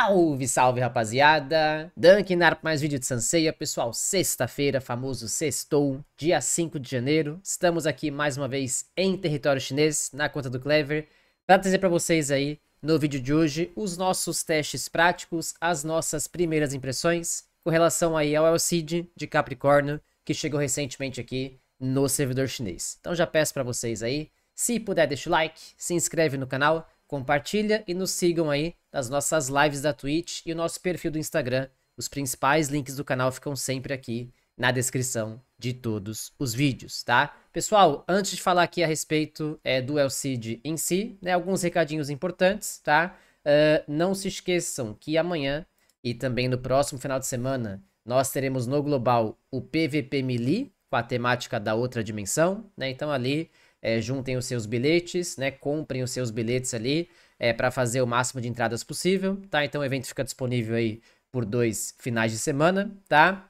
Salve, salve rapaziada! Dunk Nar mais vídeo de Sanseia. Pessoal, sexta-feira, famoso sextou, dia 5 de janeiro. Estamos aqui mais uma vez em território chinês, na conta do Clever, para trazer para vocês aí, no vídeo de hoje, os nossos testes práticos, as nossas primeiras impressões com relação aí ao Elcid de Capricórnio, que chegou recentemente aqui no servidor chinês. Então já peço para vocês aí, se puder deixa o like, se inscreve no canal, compartilha e nos sigam aí nas nossas lives da Twitch e o nosso perfil do Instagram. Os principais links do canal ficam sempre aqui na descrição de todos os vídeos, tá? Pessoal, antes de falar aqui a respeito é, do Cid em si, né, alguns recadinhos importantes, tá? Uh, não se esqueçam que amanhã e também no próximo final de semana nós teremos no Global o PVP Melee, com a temática da outra dimensão, né? Então ali é, juntem os seus bilhetes, né? Comprem os seus bilhetes ali é, para fazer o máximo de entradas possível, tá? Então o evento fica disponível aí por dois finais de semana, tá?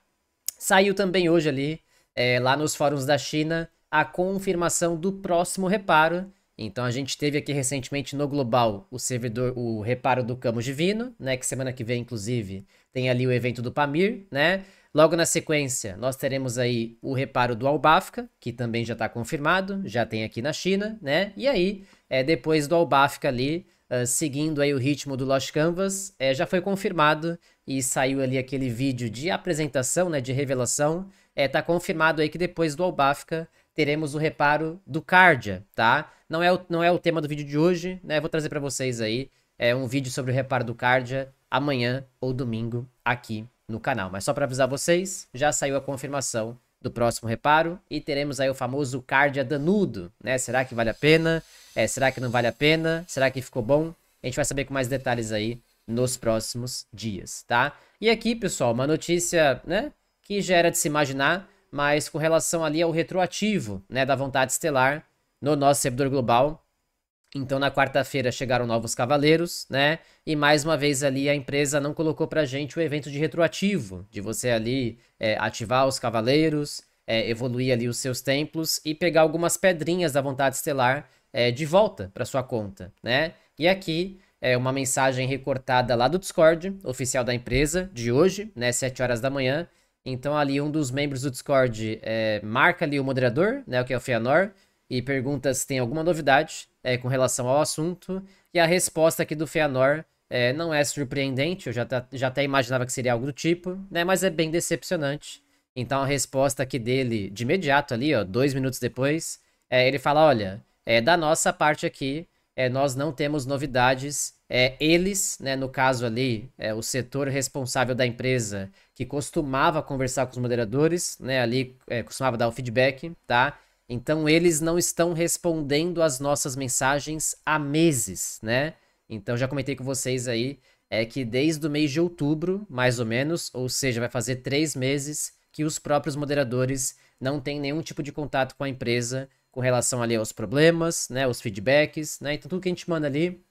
Saiu também hoje ali, é, lá nos fóruns da China, a confirmação do próximo reparo. Então a gente teve aqui recentemente no Global o servidor, o reparo do Camo Divino, né? Que semana que vem, inclusive, tem ali o evento do Pamir, né? Logo na sequência, nós teremos aí o reparo do Albafka, que também já está confirmado, já tem aqui na China, né? E aí, é, depois do Albafka ali, uh, seguindo aí o ritmo do Lost Canvas, é, já foi confirmado e saiu ali aquele vídeo de apresentação, né, de revelação. É, tá confirmado aí que depois do Albafka teremos o reparo do Cardia, tá? Não é o, não é o tema do vídeo de hoje, né? Vou trazer para vocês aí é, um vídeo sobre o reparo do Cardia amanhã ou domingo aqui no canal. Mas só para avisar vocês, já saiu a confirmação do próximo reparo e teremos aí o famoso Cardia Danudo, né? Será que vale a pena? É, será que não vale a pena? Será que ficou bom? A gente vai saber com mais detalhes aí nos próximos dias, tá? E aqui, pessoal, uma notícia, né, que já era de se imaginar, mas com relação ali ao retroativo, né, da vontade estelar no nosso servidor global, então na quarta-feira chegaram novos cavaleiros, né? E mais uma vez ali a empresa não colocou pra gente o evento de retroativo, de você ali é, ativar os cavaleiros, é, evoluir ali os seus templos e pegar algumas pedrinhas da vontade estelar é, de volta para sua conta, né? E aqui é uma mensagem recortada lá do Discord, oficial da empresa, de hoje, né? 7 horas da manhã. Então ali um dos membros do Discord é, marca ali o moderador, né? O que é o Feanor e pergunta se tem alguma novidade é, com relação ao assunto. E a resposta aqui do Feanor é, não é surpreendente, eu já, já até imaginava que seria algo do tipo, né? Mas é bem decepcionante. Então a resposta aqui dele, de imediato ali, ó, dois minutos depois, é, ele fala: olha, é, da nossa parte aqui, é, nós não temos novidades. É, eles, né, no caso ali, é, o setor responsável da empresa, que costumava conversar com os moderadores, né, ali é, costumava dar o feedback, tá? Então eles não estão respondendo as nossas mensagens há meses, né? Então já comentei com vocês aí é que desde o mês de outubro, mais ou menos, ou seja, vai fazer três meses que os próprios moderadores não têm nenhum tipo de contato com a empresa com relação ali aos problemas, né, os feedbacks, né? Então tudo que a gente manda ali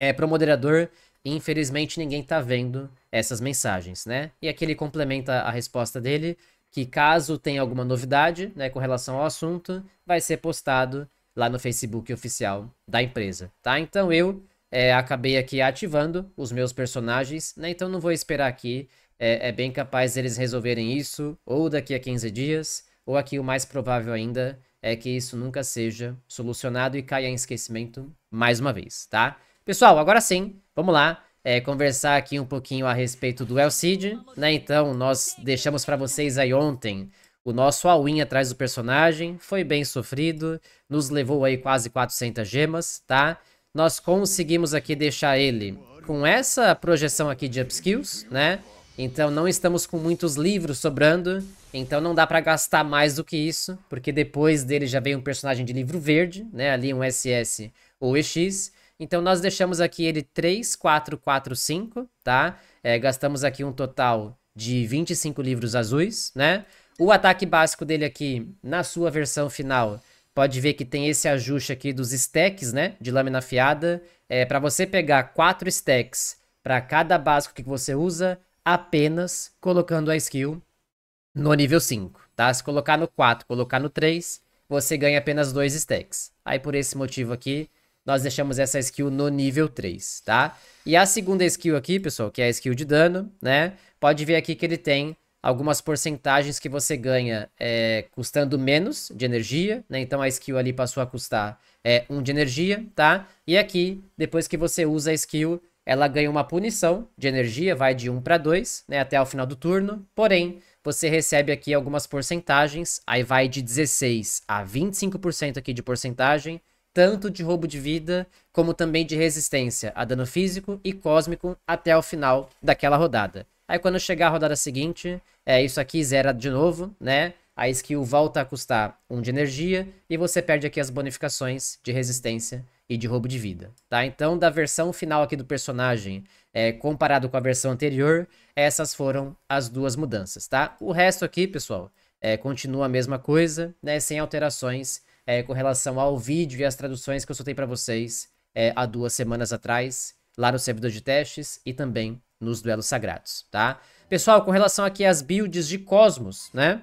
é para o moderador e infelizmente ninguém está vendo essas mensagens, né? E aqui ele complementa a resposta dele que caso tenha alguma novidade né, com relação ao assunto, vai ser postado lá no Facebook oficial da empresa, tá? Então eu é, acabei aqui ativando os meus personagens, né? Então não vou esperar aqui, é, é bem capaz eles resolverem isso ou daqui a 15 dias, ou aqui o mais provável ainda é que isso nunca seja solucionado e caia em esquecimento mais uma vez, tá? Pessoal, agora sim, vamos lá é, conversar aqui um pouquinho a respeito do El Cid, né? Então, nós deixamos para vocês aí ontem o nosso all-in atrás do personagem, foi bem sofrido, nos levou aí quase 400 gemas, tá? Nós conseguimos aqui deixar ele com essa projeção aqui de upskills, né? Então não estamos com muitos livros sobrando, então não dá para gastar mais do que isso, porque depois dele já vem um personagem de livro verde, né? Ali um SS ou EX, então nós deixamos aqui ele 3, 4, 4, 5, tá? É, gastamos aqui um total de 25 livros azuis, né? O ataque básico dele aqui, na sua versão final, pode ver que tem esse ajuste aqui dos stacks, né? De lâmina afiada. É, para você pegar 4 stacks para cada básico que você usa, apenas colocando a skill no nível 5, tá? Se colocar no 4, colocar no 3, você ganha apenas 2 stacks. Aí por esse motivo aqui, nós deixamos essa skill no nível 3, tá? E a segunda skill aqui, pessoal, que é a skill de dano, né? Pode ver aqui que ele tem algumas porcentagens que você ganha é, custando menos de energia, né? Então a skill ali passou a custar é, 1 um de energia, tá? E aqui, depois que você usa a skill, ela ganha uma punição de energia, vai de 1 para 2, né? Até o final do turno, porém, você recebe aqui algumas porcentagens, aí vai de 16 a 25% aqui de porcentagem, tanto de roubo de vida como também de resistência a dano físico e cósmico até o final daquela rodada. Aí quando chegar a rodada seguinte, é, isso aqui zera de novo, né? A skill volta a custar 1 um de energia e você perde aqui as bonificações de resistência e de roubo de vida, tá? Então, da versão final aqui do personagem, é, comparado com a versão anterior, essas foram as duas mudanças, tá? O resto aqui, pessoal, é, continua a mesma coisa, né? Sem alterações é, com relação ao vídeo e as traduções que eu soltei para vocês é, há duas semanas atrás, lá no servidor de testes e também nos duelos sagrados, tá? Pessoal, com relação aqui às builds de Cosmos, né?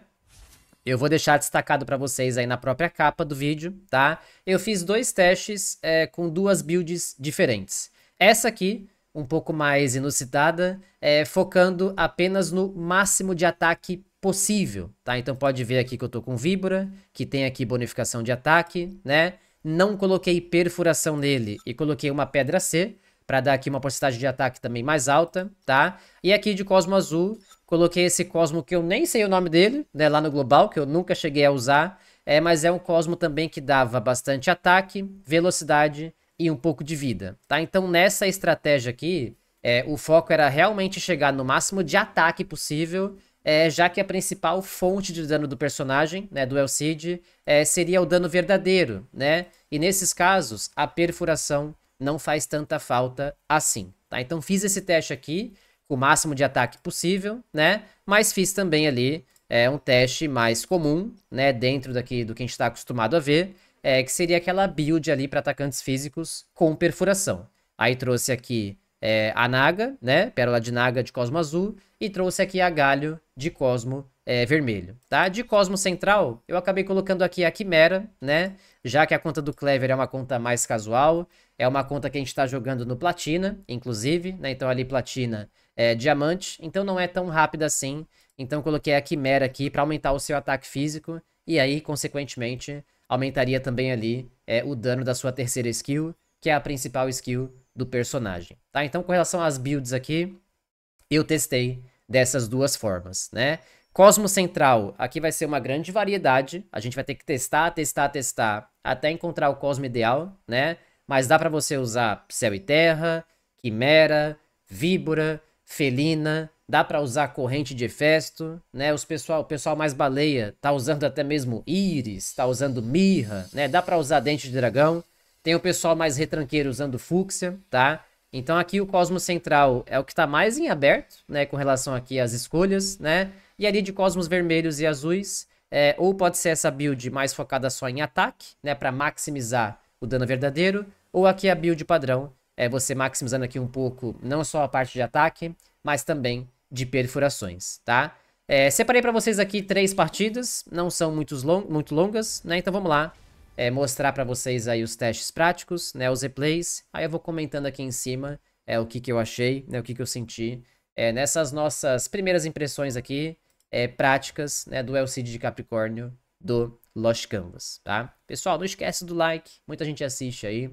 Eu vou deixar destacado para vocês aí na própria capa do vídeo, tá? Eu fiz dois testes é, com duas builds diferentes. Essa aqui, um pouco mais inusitada, é, focando apenas no máximo de ataque possível, tá? Então pode ver aqui que eu tô com víbora, que tem aqui bonificação de ataque, né? Não coloquei perfuração nele e coloquei uma pedra C, para dar aqui uma porcentagem de ataque também mais alta, tá? E aqui de Cosmo Azul, coloquei esse Cosmo que eu nem sei o nome dele, né, lá no global, que eu nunca cheguei a usar, é, mas é um Cosmo também que dava bastante ataque, velocidade e um pouco de vida, tá? Então nessa estratégia aqui, é, o foco era realmente chegar no máximo de ataque possível é, já que a principal fonte de dano do personagem, né, do Elcid, é, seria o dano verdadeiro, né? E nesses casos, a perfuração não faz tanta falta assim, tá? Então fiz esse teste aqui, com o máximo de ataque possível, né? Mas fiz também ali é, um teste mais comum, né, dentro daqui do que a gente está acostumado a ver, é, que seria aquela build ali para atacantes físicos com perfuração. Aí trouxe aqui é, a Naga, né? Pérola de Naga de Cosmo Azul. E trouxe aqui a Galho de Cosmo é, Vermelho, tá? De Cosmo Central, eu acabei colocando aqui a Quimera, né? Já que a conta do Clever é uma conta mais casual. É uma conta que a gente tá jogando no Platina, inclusive, né? Então ali Platina é Diamante. Então não é tão rápida assim. Então coloquei a Quimera aqui para aumentar o seu ataque físico. E aí, consequentemente, aumentaria também ali é, o dano da sua terceira skill, que é a principal skill do personagem, tá? Então, com relação às builds aqui, eu testei dessas duas formas, né? Cosmo Central, aqui vai ser uma grande variedade, a gente vai ter que testar, testar, testar, até encontrar o Cosmo ideal, né? Mas dá para você usar Céu e Terra, Quimera, Víbora, Felina, dá para usar Corrente de Efesto, né? Os pessoal, o pessoal mais baleia tá usando até mesmo Íris, tá usando Mirra, né? Dá para usar Dente de Dragão, tem o pessoal mais retranqueiro usando fúcsia, tá? Então aqui o Cosmos Central é o que está mais em aberto, né, com relação aqui às escolhas, né? E ali de Cosmos Vermelhos e Azuis, é, ou pode ser essa build mais focada só em ataque, né, para maximizar o dano verdadeiro, ou aqui a build padrão, é você maximizando aqui um pouco não só a parte de ataque, mas também de perfurações, tá? É, separei para vocês aqui três partidas, não são muitos long, muito longas, né? Então vamos lá, é, mostrar para vocês aí os testes práticos, né, os replays. Aí eu vou comentando aqui em cima é, o que, que eu achei, né, o que, que eu senti é, nessas nossas primeiras impressões aqui, é, práticas né, do LCD de Capricórnio do Lost Canvas, tá? Pessoal, não esquece do like, muita gente assiste aí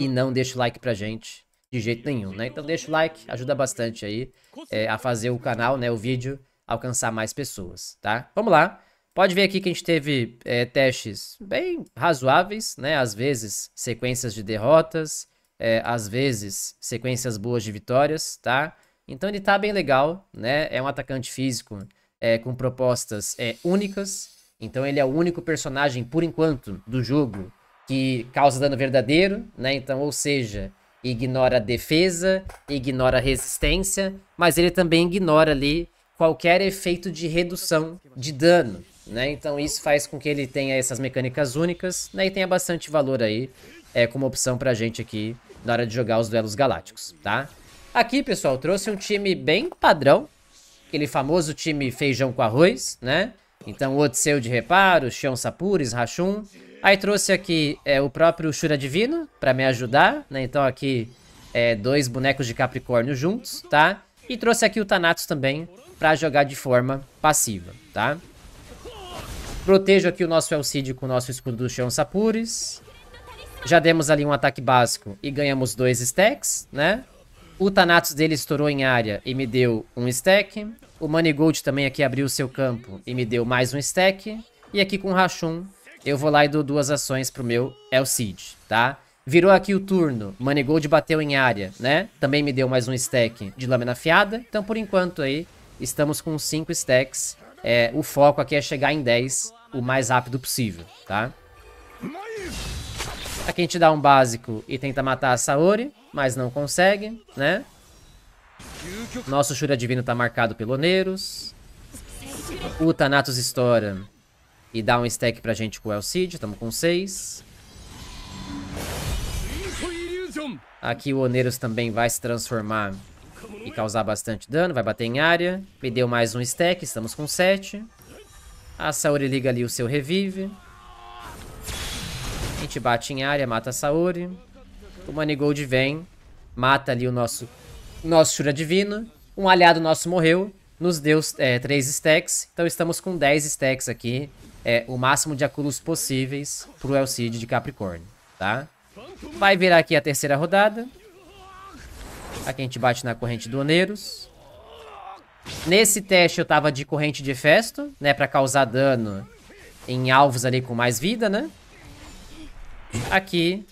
e não deixa o like pra gente de jeito nenhum, né? Então deixa o like, ajuda bastante aí é, a fazer o canal, né, o vídeo, alcançar mais pessoas, tá? Vamos lá! Pode ver aqui que a gente teve é, testes bem razoáveis, né? Às vezes sequências de derrotas, é, às vezes sequências boas de vitórias, tá? Então ele tá bem legal, né? É um atacante físico é, com propostas é, únicas. Então ele é o único personagem, por enquanto, do jogo que causa dano verdadeiro, né? Então, ou seja, ignora defesa, ignora resistência, mas ele também ignora ali qualquer efeito de redução de dano. Né? Então isso faz com que ele tenha essas mecânicas únicas né? e tenha bastante valor aí é, como opção pra gente aqui na hora de jogar os duelos galácticos, tá? Aqui, pessoal, trouxe um time bem padrão, aquele famoso time feijão com arroz, né? Então, Odisseu de reparo, Xion Sapuris, Rachum. Aí trouxe aqui é, o próprio Shura Divino pra me ajudar, né? Então aqui é, dois bonecos de Capricórnio juntos, tá? E trouxe aqui o Thanatos também pra jogar de forma passiva, Tá? Protejo aqui o nosso Elcid com o nosso escudo do chão Sapures. Já demos ali um ataque básico e ganhamos dois stacks, né? O Thanatos dele estourou em área e me deu um stack. O Manigold também aqui abriu o seu campo e me deu mais um stack. E aqui com o Rashun, eu vou lá e dou duas ações pro meu Elcid, tá? Virou aqui o turno, Manigold bateu em área, né? Também me deu mais um stack de lâmina afiada. Então, por enquanto aí, estamos com cinco stacks é, o foco aqui é chegar em 10 o mais rápido possível, tá? Aqui a gente dá um básico e tenta matar a Saori, mas não consegue, né? Nosso Shura Divino tá marcado pelo Oneiros. O Thanatos estoura e dá um stack pra gente com o Cid, tamo com 6. Aqui o Oneiros também vai se transformar e causar bastante dano. Vai bater em área. Me deu mais um stack, estamos com 7. A Saori liga ali o seu revive. A gente bate em área, mata a Saori. O Manigold vem, mata ali o nosso, nosso Shura Divino. Um aliado nosso morreu, nos deu é, 3 stacks. Então estamos com 10 stacks aqui. É, o máximo de aculos possíveis pro Cid de Capricórnio, tá? Vai virar aqui a terceira rodada. Aqui a gente bate na corrente do Oneiros. Nesse teste eu tava de corrente de Festo, né? Pra causar dano em alvos ali com mais vida, né? Aqui,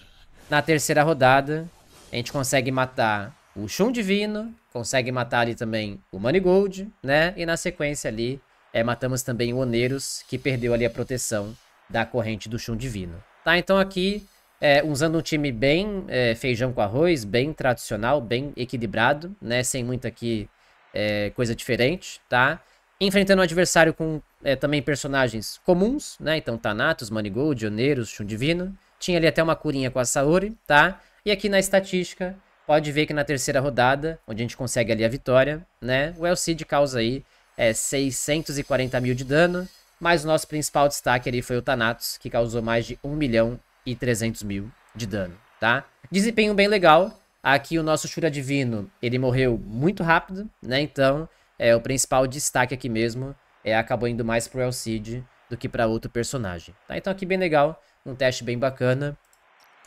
na terceira rodada, a gente consegue matar o Shun Divino, consegue matar ali também o Money Gold, né? E na sequência ali, é, matamos também o Oneiros, que perdeu ali a proteção da corrente do Shun Divino. Tá, então aqui é, usando um time bem é, feijão com arroz, bem tradicional, bem equilibrado, né? Sem muita aqui é, coisa diferente, tá? Enfrentando um adversário com é, também personagens comuns, né? Então, Thanatos, Manigold, Oneiros, Chundivino. Tinha ali até uma curinha com a Saori, tá? E aqui na estatística, pode ver que na terceira rodada, onde a gente consegue ali a vitória, né? O Cid causa aí é, 640 mil de dano, mas o nosso principal destaque ali foi o Thanatos, que causou mais de 1 milhão e 300 mil de dano, tá? Desempenho bem legal. Aqui o nosso Shura Divino, ele morreu muito rápido, né? Então, é o principal destaque aqui mesmo é acabou indo mais pro Cid do que para outro personagem, tá? Então aqui bem legal, um teste bem bacana.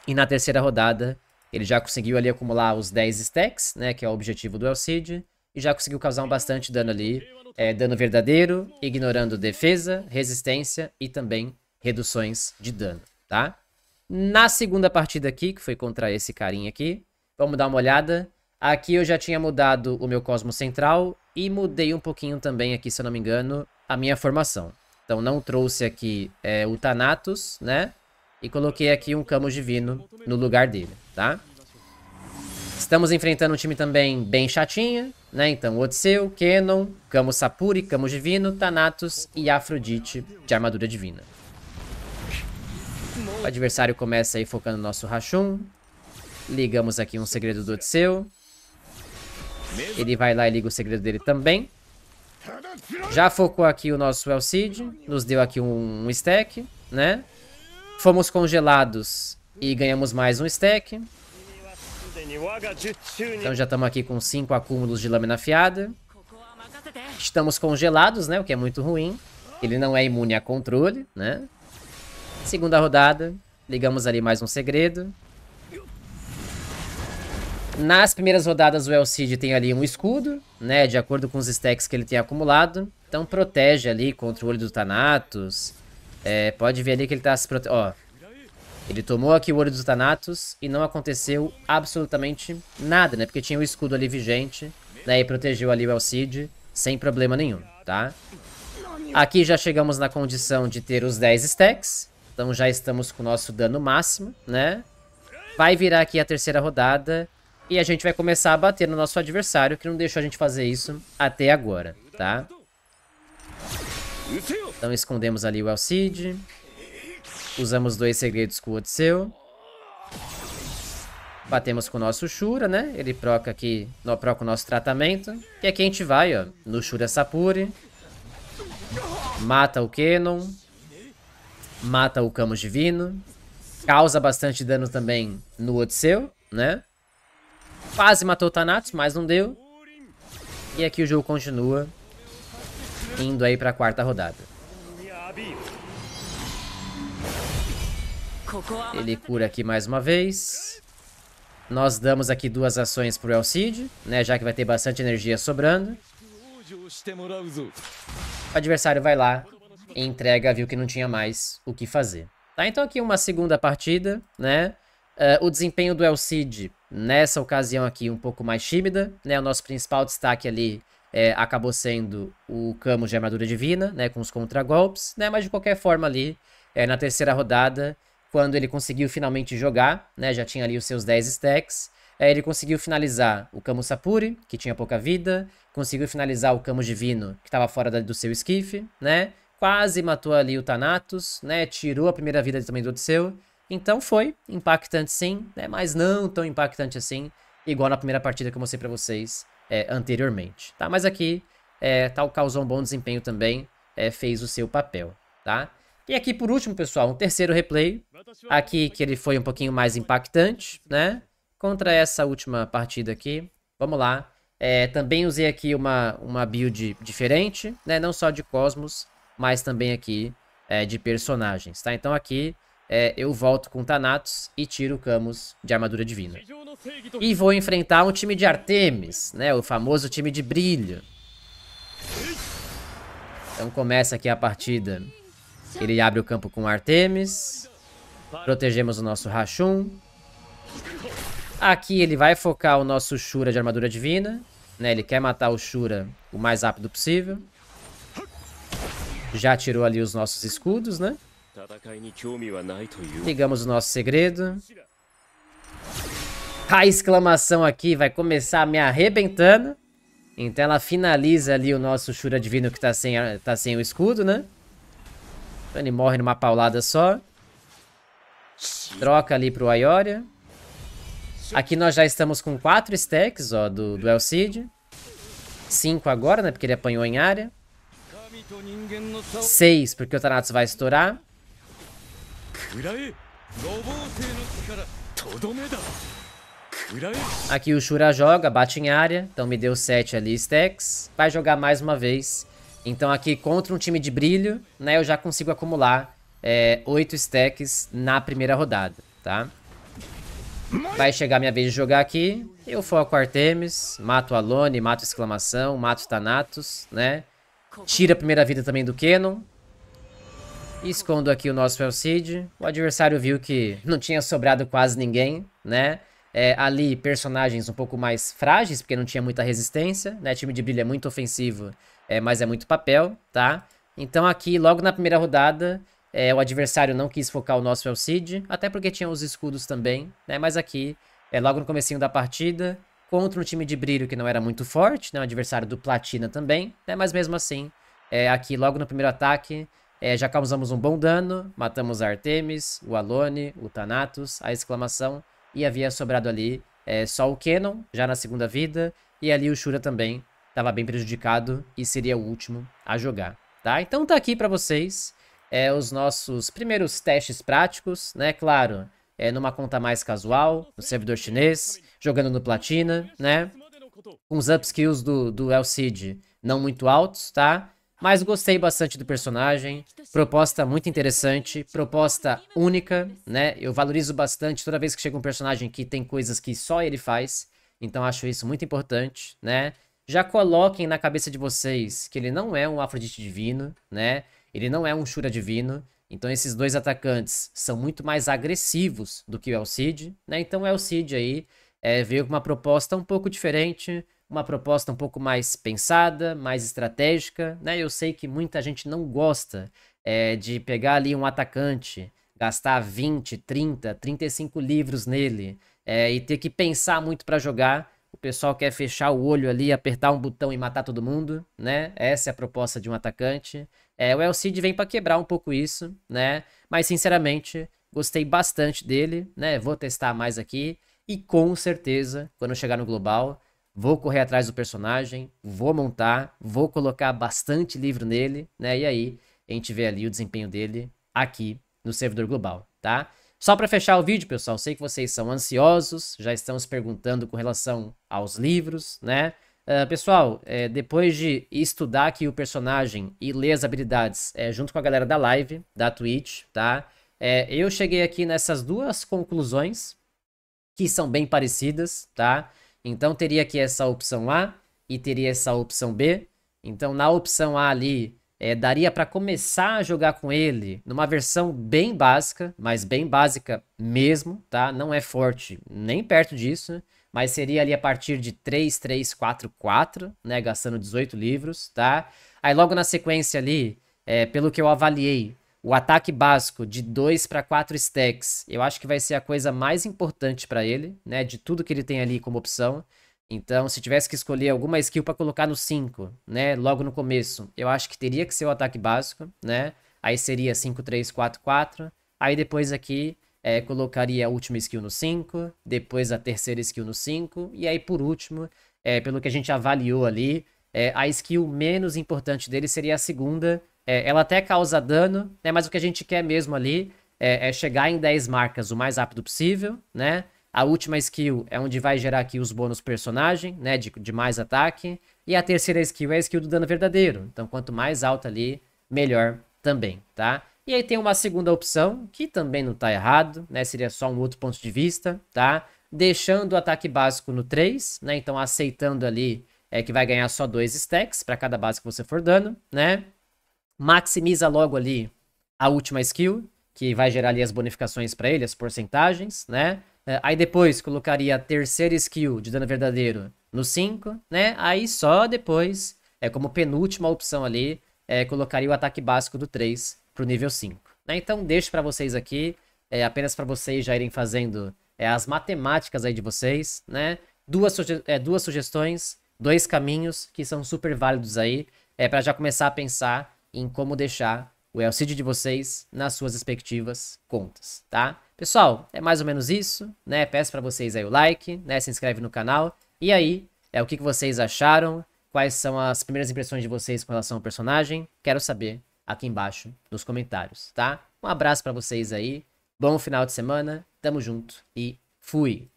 E na terceira rodada, ele já conseguiu ali acumular os 10 stacks, né? Que é o objetivo do Cid. E já conseguiu causar um bastante dano ali. É, dano verdadeiro, ignorando defesa, resistência e também reduções de dano, tá? Na segunda partida aqui, que foi contra esse carinha aqui, vamos dar uma olhada. Aqui eu já tinha mudado o meu Cosmo Central e mudei um pouquinho também aqui, se eu não me engano, a minha formação. Então não trouxe aqui é, o Thanatos, né? E coloquei aqui um Camo Divino no lugar dele, tá? Estamos enfrentando um time também bem chatinho, né? Então Odisseu, Kenon, Camo Sapuri, Camo Divino, Thanatos e Afrodite de Armadura Divina. O adversário começa aí focando no nosso Rachum. Ligamos aqui um segredo do Odisseu. Ele vai lá e liga o segredo dele também. Já focou aqui o nosso Cid. Nos deu aqui um, um stack, né? Fomos congelados e ganhamos mais um stack. Então já estamos aqui com 5 acúmulos de lâmina afiada. Estamos congelados, né? O que é muito ruim. Ele não é imune a controle, né? Segunda rodada, ligamos ali mais um segredo. Nas primeiras rodadas o Cid tem ali um escudo, né, de acordo com os stacks que ele tem acumulado. Então protege ali contra o olho do Thanatos. É, pode ver ali que ele tá se prote... Ó, ele tomou aqui o olho do Thanatos e não aconteceu absolutamente nada, né? Porque tinha o escudo ali vigente, né? E protegeu ali o Cid sem problema nenhum, tá? Aqui já chegamos na condição de ter os 10 stacks. Então já estamos com o nosso dano máximo, né? Vai virar aqui a terceira rodada. E a gente vai começar a bater no nosso adversário, que não deixou a gente fazer isso até agora, tá? Então escondemos ali o Alcid, Usamos dois segredos com o Odisseu. Batemos com o nosso Shura, né? Ele proca aqui, no, proca o nosso tratamento. E aqui a gente vai, ó, no Shura Sapuri. Mata o Kenon mata o Camus Divino, causa bastante dano também no Odisseu, né? Quase matou o Thanatos, mas não deu. E aqui o jogo continua, indo aí para a quarta rodada. Ele cura aqui mais uma vez. Nós damos aqui duas ações pro Cid, né? Já que vai ter bastante energia sobrando. O adversário vai lá entrega viu que não tinha mais o que fazer. Tá, então aqui uma segunda partida, né? Uh, o desempenho do Cid, nessa ocasião aqui um pouco mais tímida, né? O nosso principal destaque ali é, acabou sendo o Camus de Armadura Divina, né? Com os contragolpes, né? Mas de qualquer forma ali, é, na terceira rodada, quando ele conseguiu finalmente jogar, né? Já tinha ali os seus 10 stacks, é, ele conseguiu finalizar o Camus Sapuri, que tinha pouca vida, conseguiu finalizar o Camus Divino, que estava fora da, do seu esquife, né? quase matou ali o Thanatos, né? Tirou a primeira vida também do Odisseu. Então foi impactante sim, né? Mas não tão impactante assim, igual na primeira partida que eu mostrei para vocês é, anteriormente, tá? Mas aqui, é, tal causou um bom desempenho também, é, fez o seu papel, tá? E aqui por último, pessoal, um terceiro replay, aqui que ele foi um pouquinho mais impactante, né? Contra essa última partida aqui, vamos lá. É, também usei aqui uma, uma build diferente, né? Não só de Cosmos, mas também aqui é, de personagens, tá? Então aqui é, eu volto com Thanatos e tiro o Camus de armadura divina. E vou enfrentar um time de Artemis, né? O famoso time de brilho. Então começa aqui a partida. Ele abre o campo com Artemis. Protegemos o nosso Rashun. Aqui ele vai focar o nosso Shura de armadura divina. Né? Ele quer matar o Shura o mais rápido possível. Já tirou ali os nossos escudos, né? Ligamos o nosso segredo. A exclamação aqui vai começar me arrebentando. Então ela finaliza ali o nosso Shura Divino que tá sem, tá sem o escudo, né? Então ele morre numa paulada só. Troca ali pro Ayoria. Aqui nós já estamos com 4 stacks, ó, do, do Elcid. 5 agora, né? Porque ele apanhou em área. 6, porque o Thanatos vai estourar. Aqui o Shura joga, bate em área. Então me deu 7 ali, stacks. Vai jogar mais uma vez. Então aqui contra um time de brilho, né? Eu já consigo acumular é, 8 stacks na primeira rodada, tá? Vai chegar minha vez de jogar aqui. Eu foco Artemis, mato Alone, mato Exclamação, mato Thanatos, né? Tira a primeira vida também do Kenon. Escondo aqui o nosso Felcid. O adversário viu que não tinha sobrado quase ninguém, né? É, ali, personagens um pouco mais frágeis, porque não tinha muita resistência, né? Time de brilho é muito ofensivo, é, mas é muito papel, tá? Então aqui, logo na primeira rodada, é, o adversário não quis focar o nosso Felcid, até porque tinha os escudos também, né? Mas aqui, é, logo no comecinho da partida, contra um time de brilho que não era muito forte, né, um adversário do Platina também, né, mas mesmo assim, é, aqui logo no primeiro ataque, é, já causamos um bom dano, matamos a Artemis, o Alone, o Thanatos, a exclamação, e havia sobrado ali é, só o Kenon, já na segunda vida, e ali o Shura também estava bem prejudicado e seria o último a jogar, tá? Então tá aqui para vocês é, os nossos primeiros testes práticos, né? Claro, é, numa conta mais casual, no servidor chinês, jogando no Platina, né? Com os upskills do, do El Cid não muito altos, tá? Mas gostei bastante do personagem, proposta muito interessante, proposta única, né? Eu valorizo bastante toda vez que chega um personagem que tem coisas que só ele faz, então acho isso muito importante, né? Já coloquem na cabeça de vocês que ele não é um Afrodite divino, né? Ele não é um Shura divino, então esses dois atacantes são muito mais agressivos do que o El Cid, né? Então o El Cid aí é, veio com uma proposta um pouco diferente, uma proposta um pouco mais pensada, mais estratégica, né? Eu sei que muita gente não gosta é, de pegar ali um atacante, gastar 20, 30, 35 livros nele é, e ter que pensar muito para jogar, pessoal quer fechar o olho ali, apertar um botão e matar todo mundo, né? Essa é a proposta de um atacante. É, o El Cid vem para quebrar um pouco isso, né? Mas sinceramente, gostei bastante dele, né? Vou testar mais aqui e com certeza, quando chegar no global, vou correr atrás do personagem, vou montar, vou colocar bastante livro nele, né? E aí a gente vê ali o desempenho dele aqui no servidor global, tá? Só para fechar o vídeo, pessoal, sei que vocês são ansiosos, já estão se perguntando com relação aos livros, né? Uh, pessoal, é, depois de estudar aqui o personagem e ler as habilidades é, junto com a galera da live, da Twitch, tá? É, eu cheguei aqui nessas duas conclusões, que são bem parecidas, tá? Então teria aqui essa opção A e teria essa opção B. Então na opção A ali, é, daria para começar a jogar com ele numa versão bem básica, mas bem básica mesmo, tá? Não é forte nem perto disso, né? mas seria ali a partir de 3, 3, 4, 4, né? Gastando 18 livros, tá? Aí logo na sequência ali, é, pelo que eu avaliei, o ataque básico de 2 para 4 stacks, eu acho que vai ser a coisa mais importante para ele, né? De tudo que ele tem ali como opção. Então, se tivesse que escolher alguma skill para colocar no 5, né, logo no começo, eu acho que teria que ser o ataque básico, né? Aí seria 5, 3, 4, 4. Aí depois aqui é, colocaria a última skill no 5, depois a terceira skill no 5, e aí por último, é, pelo que a gente avaliou ali, é, a skill menos importante dele seria a segunda. É, ela até causa dano, né? Mas o que a gente quer mesmo ali é, é chegar em 10 marcas o mais rápido possível, né? A última skill é onde vai gerar aqui os bônus personagem, né, de, de mais ataque. E a terceira skill é a skill do dano verdadeiro. Então, quanto mais alta ali, melhor também, tá? E aí tem uma segunda opção, que também não tá errado, né? Seria só um outro ponto de vista, tá? Deixando o ataque básico no 3, né? Então aceitando ali é que vai ganhar só dois stacks para cada base que você for dando, né? Maximiza logo ali a última skill, que vai gerar ali as bonificações para ele, as porcentagens, né? É, aí depois colocaria a terceira skill de dano verdadeiro no 5, né? Aí só depois, é como penúltima opção ali, é, colocaria o ataque básico do 3 pro nível 5. Né? Então deixo para vocês aqui, é, apenas para vocês já irem fazendo é, as matemáticas aí de vocês, né? Duas, suge é, duas sugestões, dois caminhos que são super válidos aí, é, para já começar a pensar em como deixar o Elcid de vocês nas suas respectivas contas, tá? Pessoal, é mais ou menos isso, né? Peço para vocês aí o like, né? Se inscreve no canal. E aí, é o que, que vocês acharam? Quais são as primeiras impressões de vocês com relação ao personagem? Quero saber aqui embaixo nos comentários, tá? Um abraço para vocês aí. Bom final de semana. Tamo junto e fui.